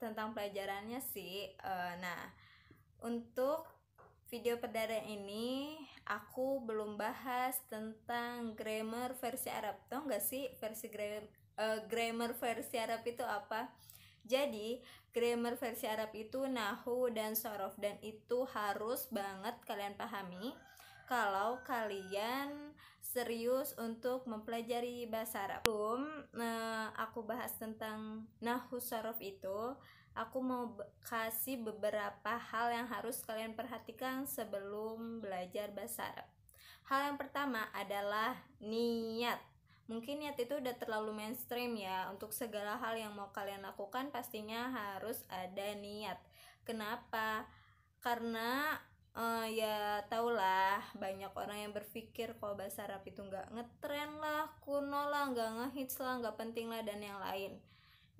tentang pelajarannya sih uh, nah untuk video perdana ini aku belum bahas tentang grammar versi Arab tau gak sih versi gram uh, eh, grammar versi Arab itu apa jadi grammar versi Arab itu nahu dan sorof dan itu harus banget kalian pahami kalau kalian serius untuk mempelajari bahasa Arab. Sebelum eh, aku bahas tentang nahu sarof itu, aku mau kasih beberapa hal yang harus kalian perhatikan sebelum belajar bahasa Arab. Hal yang pertama adalah niat. Mungkin niat itu udah terlalu mainstream ya. Untuk segala hal yang mau kalian lakukan pastinya harus ada niat. Kenapa? Karena uh, ya tau lah banyak orang yang berpikir kalau bahasa Arab itu nggak ngetren lah kuno lah nggak ngehits lah nggak penting lah dan yang lain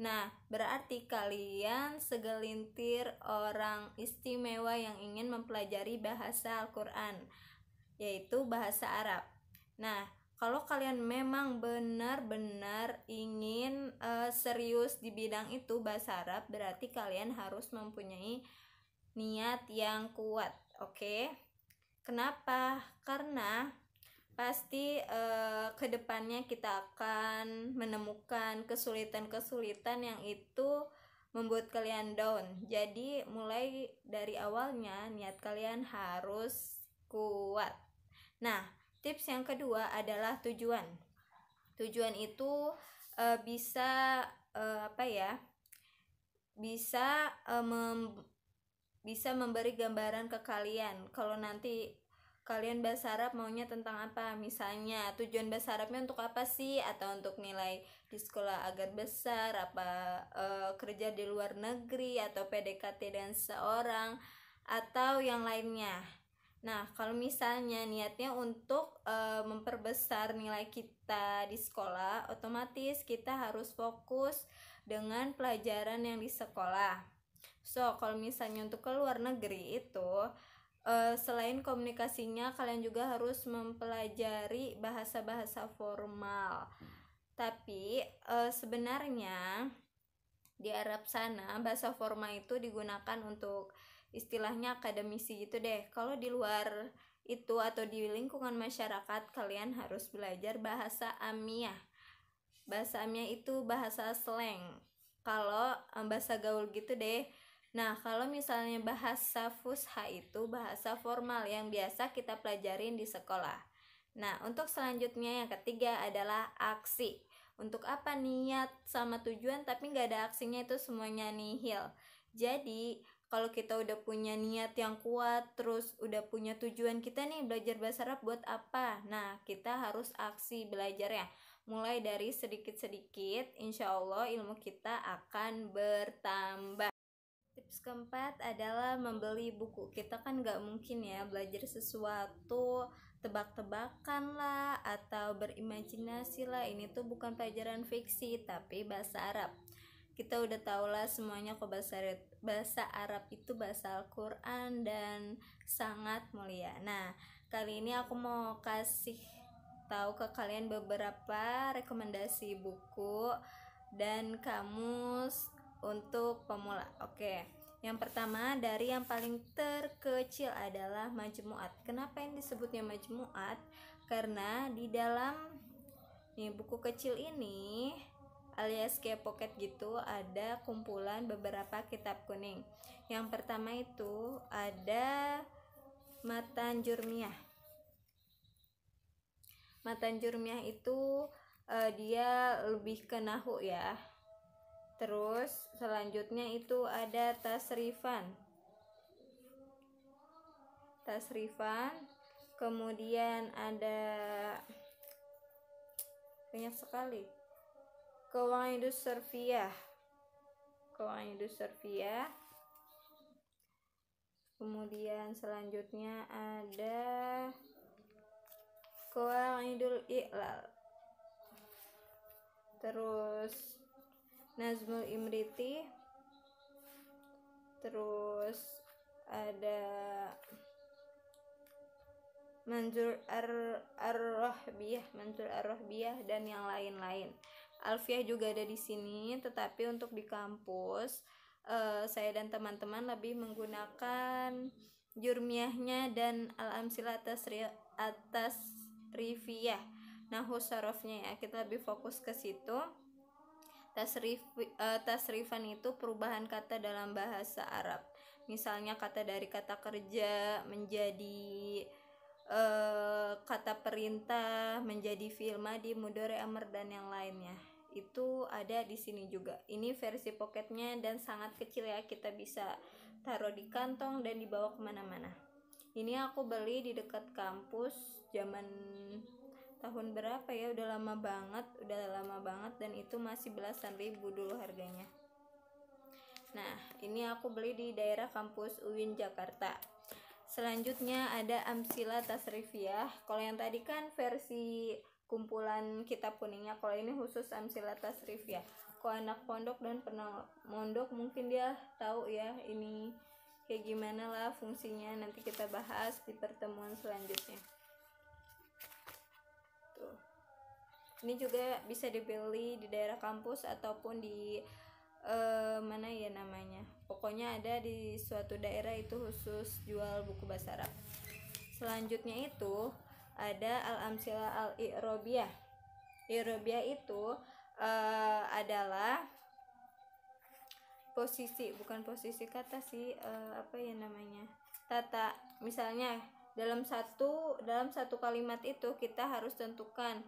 nah berarti kalian segelintir orang istimewa yang ingin mempelajari bahasa Al-Quran yaitu bahasa Arab nah kalau kalian memang benar-benar ingin uh, serius di bidang itu bahasa Arab berarti kalian harus mempunyai niat yang kuat Oke. Kenapa? Karena pasti eh, ke kedepannya kita akan menemukan kesulitan-kesulitan yang itu membuat kalian down. Jadi mulai dari awalnya niat kalian harus kuat. Nah, tips yang kedua adalah tujuan. Tujuan itu eh, bisa eh, apa ya? Bisa mem bisa memberi gambaran ke kalian kalau nanti kalian bahasa Arab maunya tentang apa misalnya tujuan bahasa Arabnya untuk apa sih atau untuk nilai di sekolah agar besar apa e, kerja di luar negeri atau PDKT dan seorang atau yang lainnya nah kalau misalnya niatnya untuk e, memperbesar nilai kita di sekolah otomatis kita harus fokus dengan pelajaran yang di sekolah So, kalau misalnya untuk ke luar negeri itu uh, selain komunikasinya kalian juga harus mempelajari bahasa-bahasa formal. Tapi uh, sebenarnya di Arab sana bahasa formal itu digunakan untuk istilahnya akademisi gitu deh. Kalau di luar itu atau di lingkungan masyarakat kalian harus belajar bahasa amiah. Bahasa amiah itu bahasa slang. Kalau eh, bahasa gaul gitu deh Nah, kalau misalnya bahasa fusha itu bahasa formal yang biasa kita pelajarin di sekolah. Nah, untuk selanjutnya yang ketiga adalah aksi. Untuk apa niat sama tujuan tapi nggak ada aksinya itu semuanya nihil. Jadi, kalau kita udah punya niat yang kuat, terus udah punya tujuan kita nih belajar bahasa Arab buat apa? Nah, kita harus aksi belajar ya. Mulai dari sedikit-sedikit, insya Allah ilmu kita akan bertambah. Tips keempat adalah membeli buku. Kita kan nggak mungkin ya belajar sesuatu tebak-tebakan lah atau berimajinasi lah. Ini tuh bukan pelajaran fiksi tapi bahasa Arab. Kita udah tau lah semuanya kok bahasa Arab, bahasa Arab itu bahasa Al-Quran dan sangat mulia. Nah, kali ini aku mau kasih tahu ke kalian beberapa rekomendasi buku dan kamus untuk pemula. Oke. Yang pertama dari yang paling terkecil adalah majmuat. Kenapa yang disebutnya majmuat? Karena di dalam nih buku kecil ini alias kayak pocket gitu ada kumpulan beberapa kitab kuning. Yang pertama itu ada Matan Jurmiah. Matan Jurmiah itu uh, dia lebih ke nahu ya terus selanjutnya itu ada tas tas tasrifan kemudian ada banyak sekali keuangan idul serviah keuangan idul serviah kemudian selanjutnya ada keuangan idul iqlal terus Nazmul Imriti terus ada Manzur Ar-Rahbiyah, Ar Manzur Ar-Rahbiyah dan yang lain-lain. Alfiah juga ada di sini, tetapi untuk di kampus uh, saya dan teman-teman lebih menggunakan jurmiahnya dan al-amsil atas ri atas rifiyah. Nah, husarofnya ya, kita lebih fokus ke situ Tasrif, uh, eh, tasrifan itu perubahan kata dalam bahasa Arab. Misalnya kata dari kata kerja menjadi uh, kata perintah, menjadi filma di mudore amr dan yang lainnya. Itu ada di sini juga. Ini versi pocketnya dan sangat kecil ya kita bisa taruh di kantong dan dibawa kemana-mana. Ini aku beli di dekat kampus zaman tahun berapa ya udah lama banget udah lama banget dan itu masih belasan ribu dulu harganya nah ini aku beli di daerah kampus UIN Jakarta selanjutnya ada Amsila Tasrifiah kalau yang tadi kan versi kumpulan kitab kuningnya kalau ini khusus Amsila Tasrifiah kalau anak pondok dan pernah mondok mungkin dia tahu ya ini kayak gimana lah fungsinya nanti kita bahas di pertemuan selanjutnya gitu ini juga bisa dibeli di daerah kampus ataupun di uh, mana ya namanya pokoknya ada di suatu daerah itu khusus jual buku bahasa Arab selanjutnya itu ada al-amsila al-i'robiyah i'robiyah itu uh, adalah posisi bukan posisi kata sih uh, apa ya namanya tata misalnya dalam satu dalam satu kalimat itu kita harus tentukan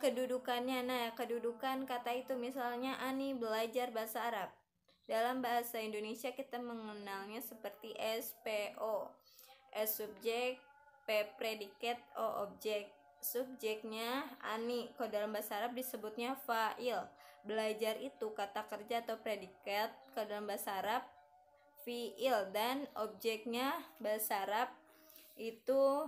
kedudukannya. Nah, kedudukan kata itu misalnya Ani belajar bahasa Arab. Dalam bahasa Indonesia kita mengenalnya seperti SPO. S subjek, P predikat, O objek. Subjeknya Ani. Kalau dalam bahasa Arab disebutnya fa'il. Belajar itu kata kerja atau predikat. Kalau dalam bahasa Arab fi'il dan objeknya bahasa Arab itu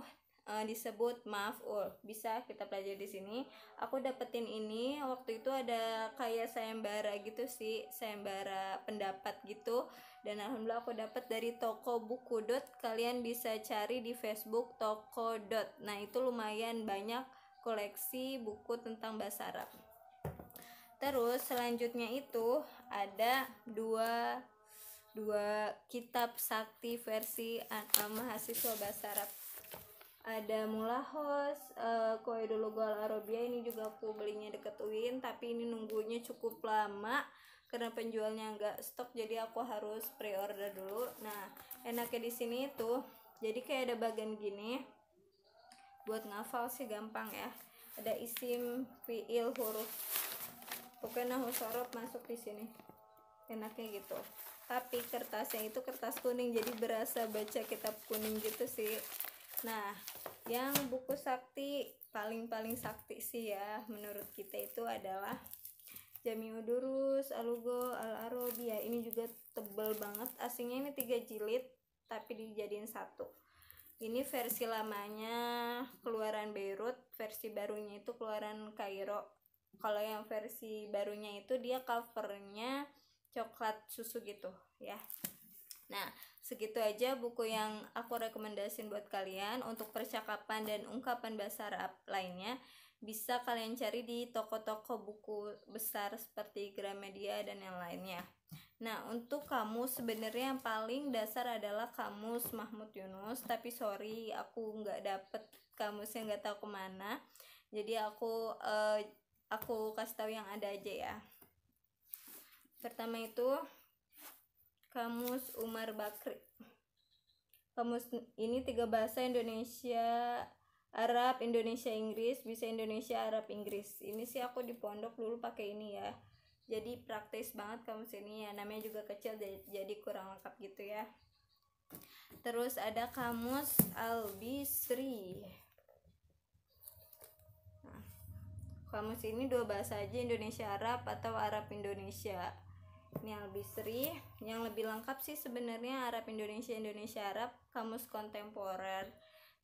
uh, disebut maf'ul. Bisa kita pelajari di sini. Aku dapetin ini waktu itu ada kayak sayembara gitu sih, sayembara pendapat gitu. Dan alhamdulillah aku dapat dari toko buku dot. Kalian bisa cari di Facebook toko dot. Nah, itu lumayan banyak koleksi buku tentang bahasa Arab. Terus selanjutnya itu ada dua dua kitab sakti versi uh, mahasiswa bahasa Arab ada mulahos uh, eh, koi dulu gol arabia ini juga aku belinya deket UIN tapi ini nunggunya cukup lama karena penjualnya nggak stok jadi aku harus pre-order dulu nah enaknya di sini tuh jadi kayak ada bagian gini buat ngafal sih gampang ya ada isim fiil huruf pokoknya sorot masuk di sini enaknya gitu tapi kertasnya itu kertas kuning jadi berasa baca kitab kuning gitu sih nah yang buku sakti paling-paling sakti sih ya menurut kita itu adalah Jamiu Durus, Alugo, Al ya ini juga tebel banget aslinya ini tiga jilid tapi dijadiin satu ini versi lamanya keluaran Beirut versi barunya itu keluaran Kairo kalau yang versi barunya itu dia covernya coklat susu gitu ya Nah, segitu aja buku yang aku rekomendasiin buat kalian. Untuk percakapan dan ungkapan bahasa Arab lainnya, bisa kalian cari di toko-toko buku besar seperti Gramedia dan yang lainnya. Nah, untuk kamu sebenarnya yang paling dasar adalah kamus Mahmud Yunus, tapi sorry aku nggak dapet kamusnya nggak tahu kemana. Jadi aku eh, aku kasih tahu yang ada aja ya pertama itu kamus Umar Bakri kamus ini tiga bahasa Indonesia Arab Indonesia Inggris bisa Indonesia Arab Inggris ini sih aku di pondok dulu pakai ini ya jadi praktis banget kamus ini ya namanya juga kecil jadi kurang lengkap gitu ya terus ada kamus Albisri nah, kamus ini dua bahasa aja Indonesia Arab atau Arab Indonesia ini lebih seri yang lebih lengkap sih sebenarnya Arab Indonesia Indonesia Arab kamus kontemporer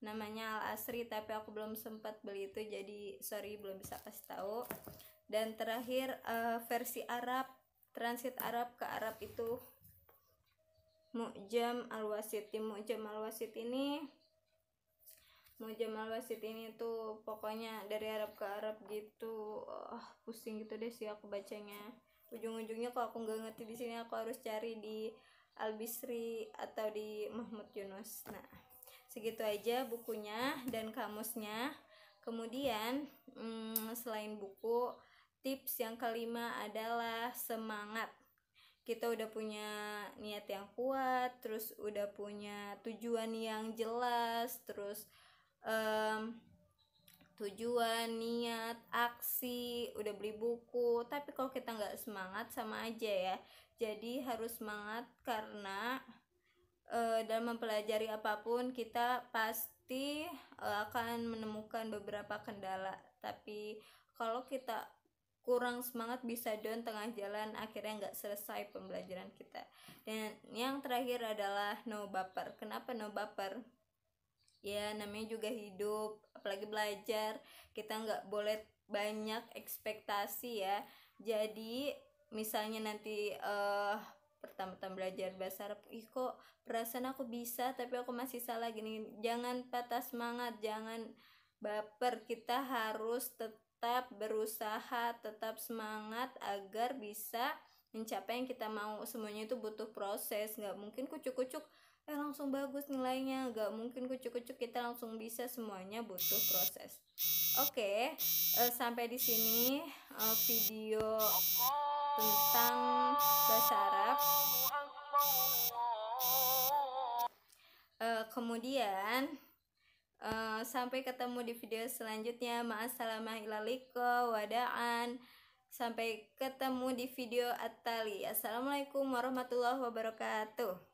namanya Al Asri tapi aku belum sempat beli itu jadi sorry belum bisa kasih tahu dan terakhir uh, versi Arab transit Arab ke Arab itu Mu'jam Al-Wasit Mu'jam Al-Wasit ini Mu'jam Al-Wasit ini tuh pokoknya dari Arab ke Arab gitu oh, pusing gitu deh sih aku bacanya ujung-ujungnya kalau aku nggak ngerti di sini aku harus cari di Albisri atau di Mahmud Yunus nah segitu aja bukunya dan kamusnya kemudian hmm, selain buku tips yang kelima adalah semangat kita udah punya niat yang kuat terus udah punya tujuan yang jelas terus um, tujuan niat aksi udah beli buku tapi kalau kita nggak semangat sama aja ya jadi harus semangat karena e, dalam mempelajari apapun kita pasti e, akan menemukan beberapa kendala tapi kalau kita kurang semangat bisa down tengah jalan akhirnya nggak selesai pembelajaran kita dan yang terakhir adalah no baper kenapa no baper ya namanya juga hidup apalagi belajar kita nggak boleh banyak ekspektasi ya jadi misalnya nanti uh, pertama-tama belajar bahasa Arab ih kok perasaan aku bisa tapi aku masih salah gini jangan patah semangat jangan baper kita harus tetap berusaha tetap semangat agar bisa mencapai yang kita mau semuanya itu butuh proses nggak mungkin kucuk-kucuk eh langsung bagus nilainya gak mungkin kucuk-kucuk kita langsung bisa semuanya butuh proses oke okay, uh, eh, sampai di sini uh, video tentang bahasa Arab uh, kemudian uh, sampai ketemu di video selanjutnya ma'assalamualaikum wada'an sampai ketemu di video atali assalamualaikum warahmatullahi wabarakatuh